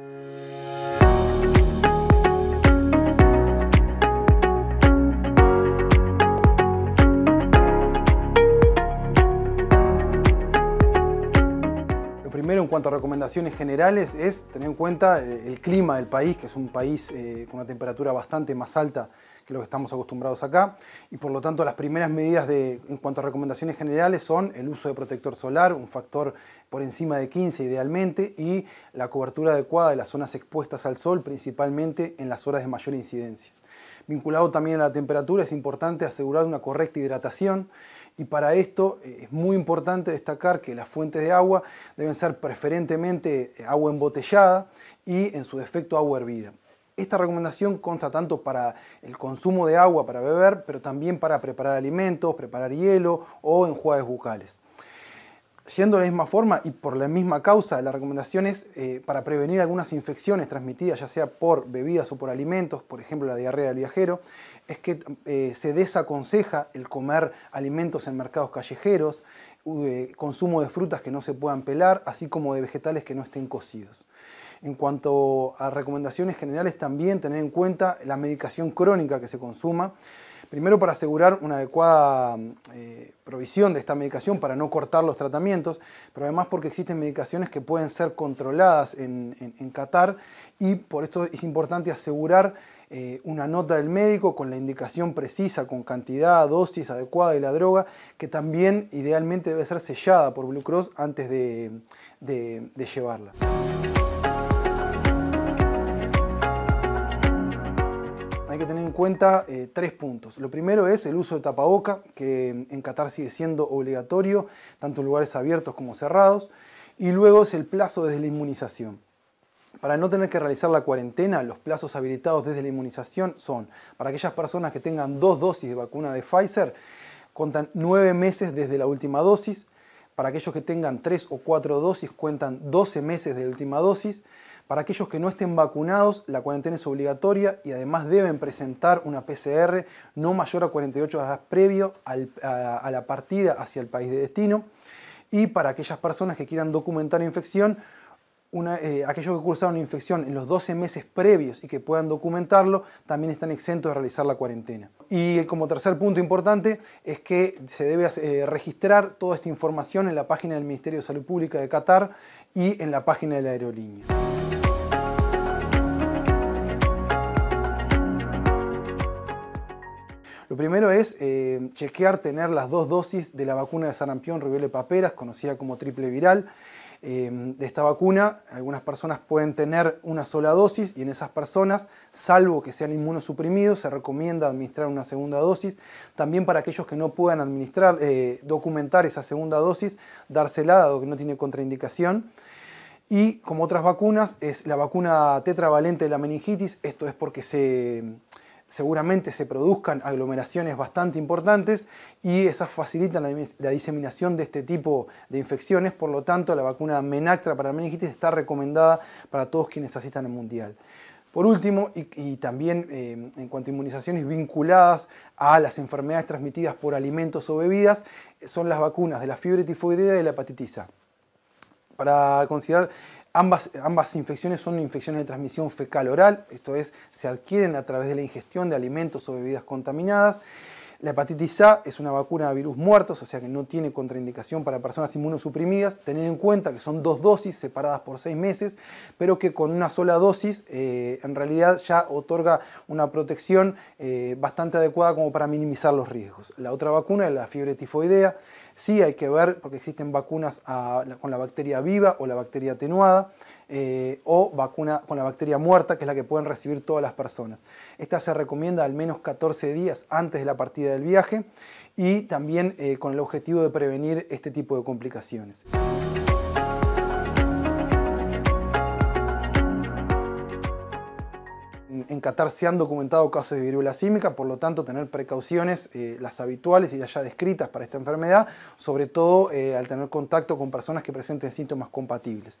Lo primero en cuanto a recomendaciones generales es tener en cuenta eh, el, clima del país, que es un país eh, con una temperatura bastante más alta lo que estamos acostumbrados acá. Y por lo tanto, las primeras medidas en cuanto a recomendaciones generales son el uso de protector solar, un factor por encima de 15 idealmente, y la cobertura adecuada de las zonas expuestas al sol, principalmente en las horas de mayor incidencia. Vinculado también a la temperatura, es importante asegurar una correcta hidratación y para esto eh, es muy importante destacar que las fuentes de agua deben ser preferentemente eh, agua embotellada y en su defecto agua hervida. Esta recomendación consta tanto para el consumo de agua para beber, pero también para preparar alimentos, preparar hielo o enjuagues bucales. Yendo de la misma forma y por la misma causa, la recomendación es eh, para prevenir algunas infecciones transmitidas, ya sea por bebidas o por alimentos, por ejemplo la diarrea del viajero, es que eh, se desaconseja el comer alimentos en mercados callejeros, eh, consumo de frutas que no se puedan pelar, así como de vegetales que no estén cocidos. En cuanto a recomendaciones generales, también tener en cuenta la medicación crónica que se consuma. Primero para asegurar una adecuada eh, provisión de esta medicación para no cortar los tratamientos, pero además porque existen medicaciones que pueden ser controladas en, Qatar y por esto es importante asegurar eh, una nota del médico con la indicación precisa, con cantidad, dosis adecuada de la droga, que también idealmente debe ser sellada por Blue Cross antes de llevarla. que tener en cuenta eh, tres puntos. Lo primero es el uso de tapaboca, que en Qatar sigue siendo obligatorio, tanto en lugares abiertos como cerrados. Y luego es el plazo desde la inmunización. Para no tener que realizar la cuarentena, los plazos habilitados desde la inmunización son para aquellas personas que tengan dos dosis de vacuna de Pfizer, contan nueve meses desde la última dosis, para aquellos que tengan tres o cuatro dosis cuentan 12 meses de última dosis. Para aquellos que no estén vacunados, la cuarentena es obligatoria y además deben presentar una PCR no mayor a 48 horas previo a, a la partida hacia el país de destino. Y para aquellas personas que quieran documentar infección, eh, aquellos que cursaron infección en los 12 meses previos y que puedan documentarlo, también están exentos de realizar la cuarentena. Y como tercer punto importante es que se debe eh, registrar toda esta información en la página del Ministerio de Salud Pública de Qatar y en la página de la aerolínea. Lo primero es eh, chequear tener las dos dosis de la vacuna de sarampión, rubéola y paperas, conocida como triple viral. Em, de esta vacuna. Algunas personas pueden tener una sola dosis y en esas personas, salvo que sean inmunosuprimidos, se recomienda administrar una segunda dosis. También para aquellos que no puedan administrar, eh, documentar esa segunda dosis, dársela, dado que no tiene contraindicación. Y como otras vacunas, es la vacuna tetravalente de la meningitis. Esto es porque se seguramente se produzcan aglomeraciones bastante importantes y esas facilitan la, diseminación de este tipo de infecciones, por lo tanto la vacuna Menactra para meningitis está recomendada para todos quienes asistan al Mundial. Por último, y, también eh, en cuanto a inmunizaciones vinculadas a las enfermedades transmitidas por alimentos o bebidas, son las vacunas de la fiebre tifoidea y la hepatitis para considerar Ambas, infecciones son infecciones de transmisión fecal-oral, esto es, se adquieren a través de la ingestión de alimentos o bebidas contaminadas. La hepatitis A es una vacuna de virus muertos, o sea que no tiene contraindicación para personas inmunosuprimidas. Tener en cuenta que son dos dosis separadas por seis meses, pero que con una sola dosis eh, en realidad ya otorga una protección eh, bastante adecuada como para minimizar los riesgos. La otra vacuna es la fiebre tifoidea. Sí hay que ver, porque existen vacunas con la bacteria viva o la bacteria atenuada, eh, o vacuna con la bacteria muerta, que es la que pueden recibir todas las personas. Esta se recomienda al menos 14 días antes de la partida del viaje y también eh, con el objetivo de prevenir este tipo de complicaciones. en Qatar se han documentado casos de viruela símica, por lo tanto tener precauciones, eh, las habituales y ya descritas para esta enfermedad, sobre todo eh, al tener contacto con personas que presenten síntomas compatibles.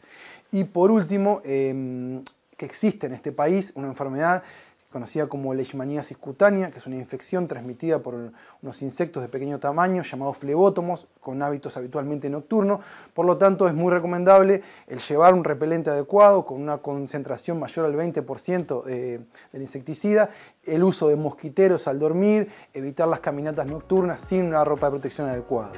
Y por último, em, que existe en este país una enfermedad conocida como leishmaniasis cutánea, que es una infección transmitida por unos insectos de pequeño tamaño llamados flebótomos, con hábitos habitualmente nocturnos. Por lo tanto, es muy recomendable el llevar un repelente adecuado con una concentración mayor al 20% eh, del insecticida, el uso de mosquiteros al dormir, evitar las caminatas nocturnas sin una ropa de protección adecuada.